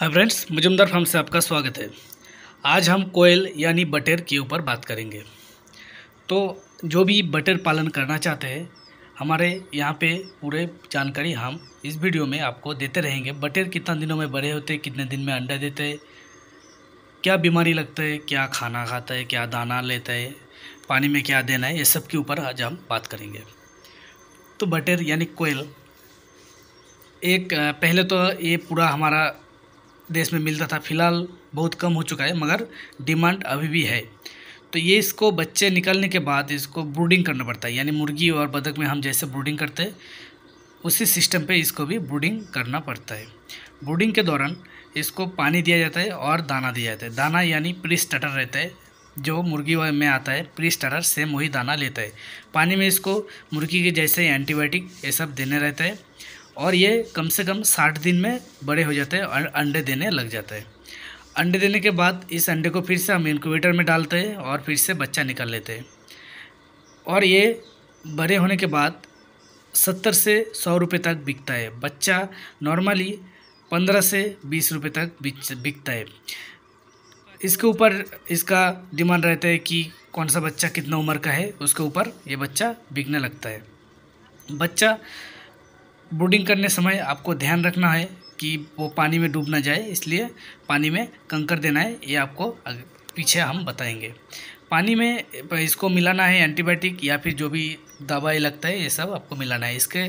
hi friends Mujumdar farm से आपका स्वागत है आज हम कोयल यानी बटेर के ऊपर बात करेंगे तो जो भी बटेर पालन करना चाहते हैं हमारे यहाँ पे पूरे जानकारी हम इस वीडियो में आपको देते रहेंगे बटेर कितना दिनों में बड़े होते हैं कितने दिन में अंडा देते हैं क्या बीमारी लगता है क्या खाना खाता है क्या दाना लेता है पानी में क्या देना है ये सब के ऊपर आज हम बात करेंगे तो बटेर यानी कोयल एक पहले तो ये पूरा हमारा देश में मिलता था फिलहाल बहुत कम हो चुका है मगर डिमांड अभी भी है तो ये इसको बच्चे निकलने के बाद इसको ब्रूडिंग करना पड़ता है यानी मुर्गी और बदक में हम जैसे ब्रूडिंग करते हैं उसी सिस्टम पे इसको भी ब्रूडिंग करना पड़ता है ब्रूडिंग के दौरान इसको पानी दिया जाता है और दाना दिया जाता है दाना यानी प्री स्टार्टर रहता है जो मुर्गी में आता है प्री स्टार्टर सेम वही दाना लेता है पानी में इसको मुर्गी के जैसे एंटीबायोटिक ये सब देने रहता है और ये कम से कम साठ दिन में बड़े हो जाते हैं और अंडे देने लग जाते हैं अंडे देने के बाद इस अंडे को फिर से हम इनक्यूबेटर में डालते हैं और फिर से बच्चा निकाल लेते हैं और ये बड़े होने के बाद सत्तर से सौ रुपये तक बिकता है बच्चा नॉर्मली पंद्रह से बीस रुपये तक बिकता है इसके ऊपर इसका डिमांड रहता है कि कौन सा बच्चा कितना उम्र का है उसके ऊपर ये बच्चा बिकने लगता है बच्चा बोर्डिंग करने समय आपको ध्यान रखना है कि वो पानी में डूब ना जाए इसलिए पानी में कंकर देना है ये आपको पीछे हम बताएंगे पानी में इसको मिलाना है एंटीबायोटिक या फिर जो भी दवाई लगता है ये सब आपको मिलाना है इसके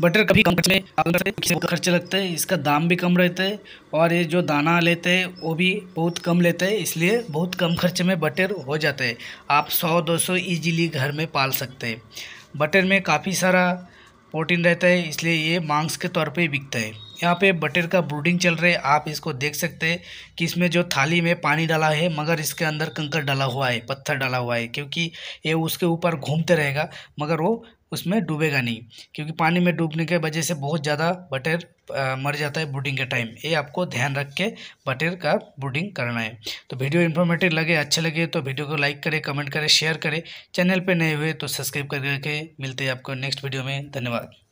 बटर कभी कम खर्चे में खर्चे लगता है इसका दाम भी कम रहता है और ये जो दाना लेते हैं वो भी बहुत कम लेते हैं इसलिए बहुत कम खर्चे में बटर हो जाता है आप 100-200 इजीली घर में पाल सकते हैं बटर में काफ़ी सारा प्रोटीन रहता है इसलिए ये मांस के तौर पे ही बिकता है यहाँ पे बटेर का ब्रूडिंग चल रहा है आप इसको देख सकते हैं कि इसमें जो थाली में पानी डाला है मगर इसके अंदर कंकर डाला हुआ है पत्थर डाला हुआ है क्योंकि ये उसके ऊपर घूमते रहेगा मगर वो उसमें डूबेगा नहीं क्योंकि पानी में डूबने के वजह से बहुत ज़्यादा बटर मर जाता है बुडिंग के टाइम ये आपको ध्यान रख के बटेर का बुडिंग करना है तो वीडियो इन्फॉर्मेटिव लगे अच्छे लगे तो वीडियो को लाइक करें कमेंट करें शेयर करें चैनल पर नए हुए तो सब्सक्राइब करके मिलते हैं आपको नेक्स्ट वीडियो में धन्यवाद